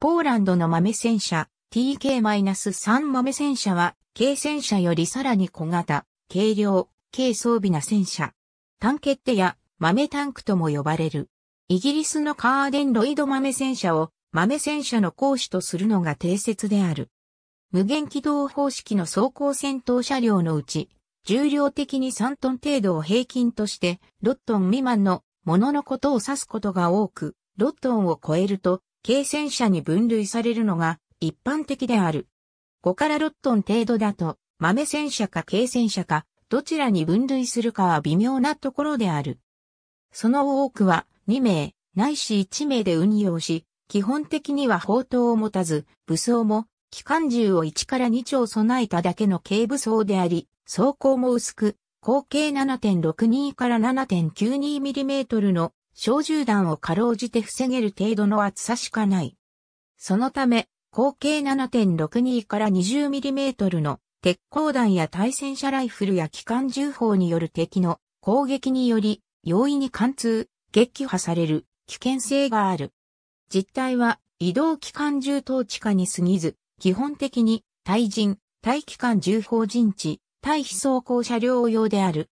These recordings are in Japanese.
ポーランドの豆戦車 TK-3 豆戦車は、軽戦車よりさらに小型、軽量、軽装備な戦車。タンケッテや豆タンクとも呼ばれる。イギリスのカーデンロイド豆戦車を豆戦車の講師とするのが定説である。無限軌道方式の走行戦闘車両のうち、重量的に3トン程度を平均として、6トン未満のもののことを指すことが多く、6トンを超えると軽戦車に分類されるのが一般的である。5から6トン程度だと、豆戦車か軽戦車か、どちらに分類するかは微妙なところである。その多くは2名、ないし1名で運用し、基本的には砲塔を持たず、武装も、機関銃を1から2丁備えただけの軽武装であり、装甲も薄く、口径7.62から 7.92mm の小銃弾をかろうじて防げる程度の厚さしかない。そのため、口径7.62から 20mm の鉄鋼弾や対戦車ライフルや機関銃砲による敵の攻撃により容易に貫通、撃破される危険性がある。実態は移動機関銃統治下に過ぎず、基本的に対人、対機関銃砲陣地、対飛装甲車両用である。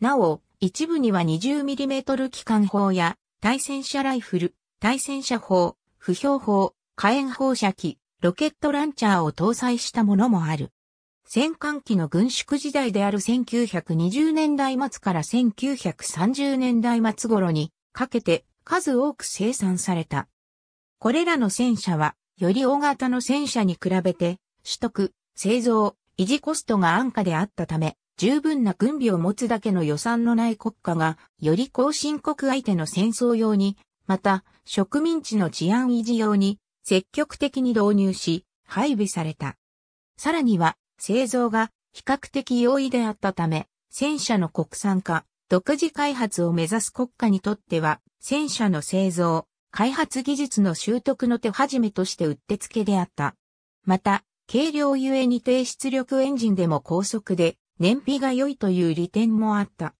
なお、一部には 20mm 機関砲や、対戦車ライフル、対戦車砲、不評砲、火炎放射器、ロケットランチャーを搭載したものもある。戦艦機の軍縮時代である1920年代末から1930年代末頃にかけて数多く生産された。これらの戦車は、より大型の戦車に比べて、取得、製造、維持コストが安価であったため、十分な軍備を持つだけの予算のない国家が、より後進国相手の戦争用に、また、植民地の治安維持用に、積極的に導入し、配備された。さらには、製造が比較的容易であったため、戦車の国産化、独自開発を目指す国家にとっては、戦車の製造、開発技術の習得の手始めとしてうってつけであった。また、軽量ゆえに低出力エンジンでも高速で、燃費が良いという利点もあった。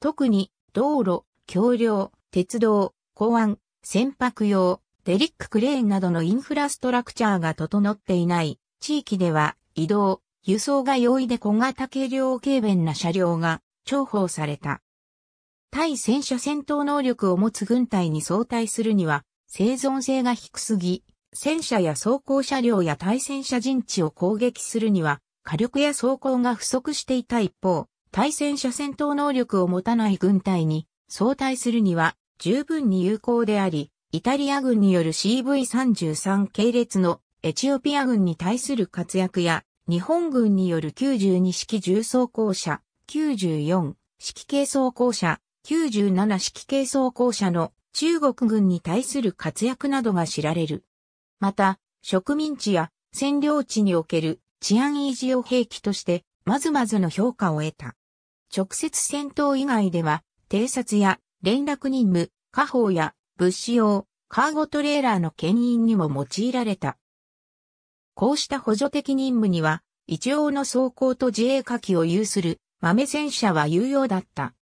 特に、道路、橋梁、鉄道、港湾、船舶用、デリッククレーンなどのインフラストラクチャーが整っていない地域では移動、輸送が容易で小型軽量軽便な車両が重宝された。対戦車戦闘能力を持つ軍隊に相対するには生存性が低すぎ、戦車や装甲車両や対戦車陣地を攻撃するには火力や装甲が不足していた一方、対戦車戦闘能力を持たない軍隊に相対するには十分に有効であり、イタリア軍による CV33 系列のエチオピア軍に対する活躍や、日本軍による92式重装甲車、94式軽装甲車、97式軽装甲車の中国軍に対する活躍などが知られる。また、植民地や占領地における治安維持用兵器としてまずまずの評価を得た。直接戦闘以外では、偵察や連絡任務、家宝や物資用、カーゴトレーラーの牽引にも用いられた。こうした補助的任務には、一応の装甲と自衛火器を有する豆戦車は有用だった。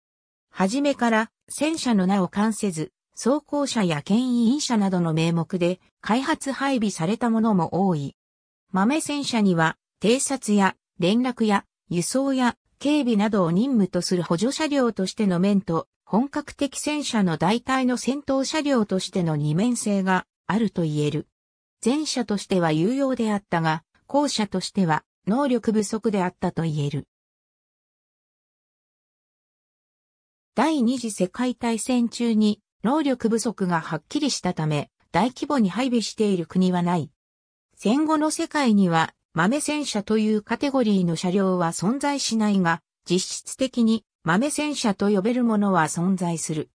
はじめから戦車の名を冠せず、装甲車や牽引車などの名目で開発配備されたものも多い。豆戦車には偵察や連絡や輸送や警備などを任務とする補助車両としての面と、本格的戦車の代替の戦闘車両としての二面性があると言える。前者としては有用であったが、後者としては能力不足であったと言える。第二次世界大戦中に能力不足がはっきりしたため、大規模に配備している国はない。戦後の世界には豆戦車というカテゴリーの車両は存在しないが、実質的に豆戦車と呼べるものは存在する。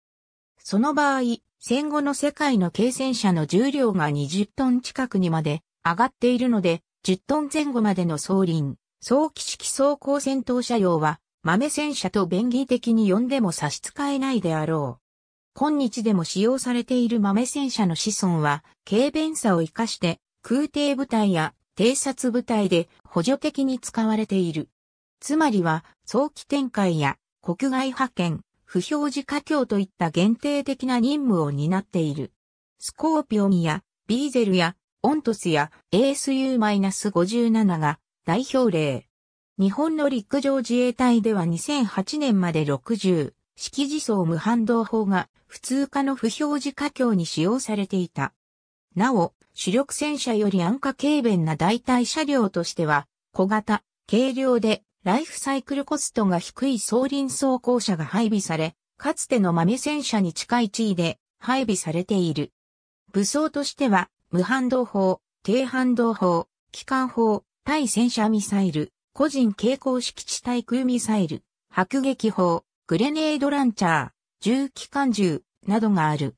その場合、戦後の世界の軽戦車の重量が20トン近くにまで上がっているので、10トン前後までの装輪、早期式装甲戦闘車両は、豆戦車と便宜的に呼んでも差し支えないであろう。今日でも使用されている豆戦車の子孫は、軽便さを生かして、空挺部隊や偵察部隊で補助的に使われている。つまりは、早期展開や国外派遣、不表示課強といった限定的な任務を担っている。スコーピオンやビーゼルやオントスや ASU-57 が代表例。日本の陸上自衛隊では2008年まで60式自走無反動砲が普通科の不表示課強に使用されていた。なお、主力戦車より安価軽便な代替車両としては、小型、軽量で、ライフサイクルコストが低い装輪装甲車が配備され、かつての豆戦車に近い地位で配備されている。武装としては、無反動砲、低反動砲、機関砲、対戦車ミサイル、個人蛍光式地対空ミサイル、迫撃砲、グレネードランチャー、重機関銃などがある。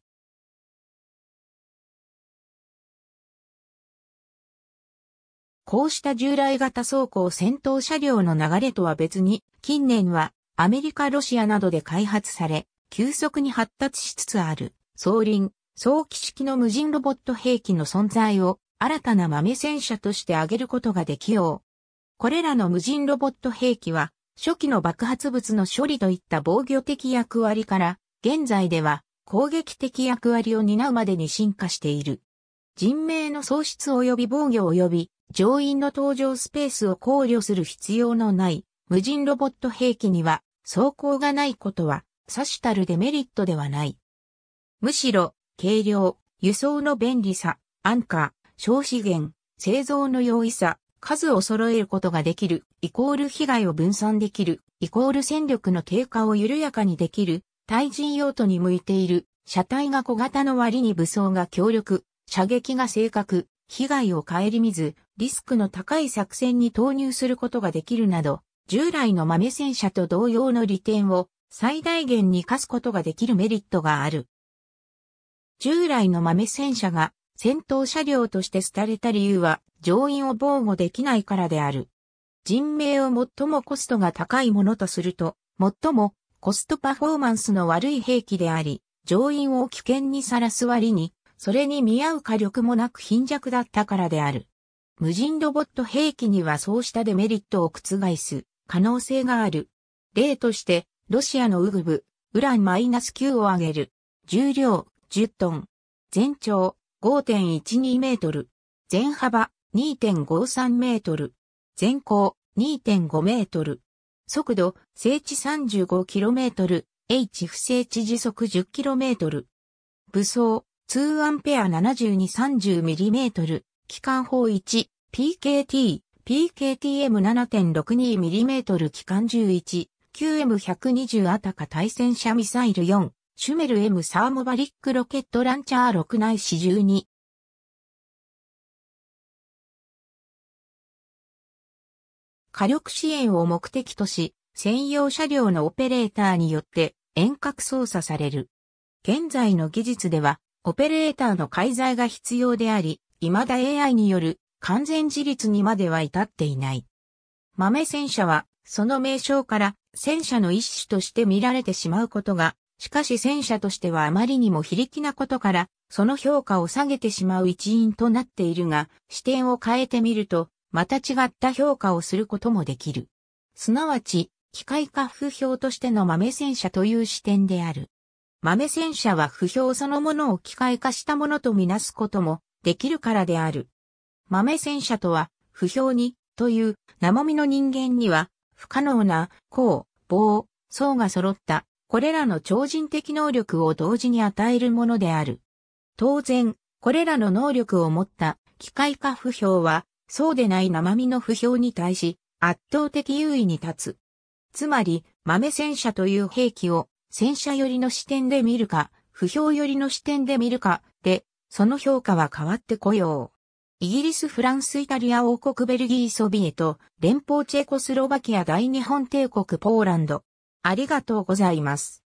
こうした従来型装甲戦闘車両の流れとは別に、近年はアメリカ、ロシアなどで開発され、急速に発達しつつある、装輪、装機式の無人ロボット兵器の存在を新たな豆戦車として挙げることができよう。これらの無人ロボット兵器は、初期の爆発物の処理といった防御的役割から、現在では攻撃的役割を担うまでに進化している。人命の喪失及び防御及び乗員の搭乗スペースを考慮する必要のない無人ロボット兵器には装甲がないことは、さしたるデメリットではない。むしろ、軽量、輸送の便利さ、安価、消費源、製造の容易さ、数を揃えることができる、イコール被害を分散できる、イコール戦力の低下を緩やかにできる、対人用途に向いている、車体が小型の割に武装が強力、射撃が正確、被害を顧みず、リスクの高い作戦に投入することができるなど、従来の豆戦車と同様の利点を最大限に活かすことができるメリットがある。従来の豆戦車が戦闘車両として廃れた理由は乗員を防護できないからである。人命を最もコストが高いものとすると、最もコストパフォーマンスの悪い兵器であり、乗員を危険にさらす割に、それに見合う火力もなく貧弱だったからである。無人ロボット兵器にはそうしたデメリットを覆す可能性がある。例として、ロシアのウグブ、ウランマイナス -9 を挙げる。重量、10トン。全長、5.12メートル。全幅、2.53メートル。全高、2.5メートル。速度、静地3 5トル。H 不静地時速1 0トル。武装、2アンペア7 2 3 0トル。機関砲1、PKT、PKTM7.62mm 機関11、QM120 アタカ対戦車ミサイル4、シュメル M サーモバリックロケットランチャー6内四12。火力支援を目的とし、専用車両のオペレーターによって遠隔操作される。現在の技術では、オペレーターの介在が必要であり、未だ AI による完全自立にまでは至っていない。豆戦車は、その名称から戦車の一種として見られてしまうことが、しかし戦車としてはあまりにも非力なことから、その評価を下げてしまう一因となっているが、視点を変えてみると、また違った評価をすることもできる。すなわち、機械化不評としての豆戦車という視点である。豆戦車は不評そのものを機械化したものとみなすこともできるからである。豆戦車とは、不評に、という、生身の人間には、不可能な、甲、棒、層が揃った、これらの超人的能力を同時に与えるものである。当然、これらの能力を持った機械化不評は、そうでない生身の不評に対し、圧倒的優位に立つ。つまり、豆戦車という兵器を、戦車寄りの視点で見るか、不評寄りの視点で見るか、で、その評価は変わってこよう。イギリス、フランス、イタリア王国、ベルギー、ソビエト、連邦チェコスロバキア、大日本帝国、ポーランド。ありがとうございます。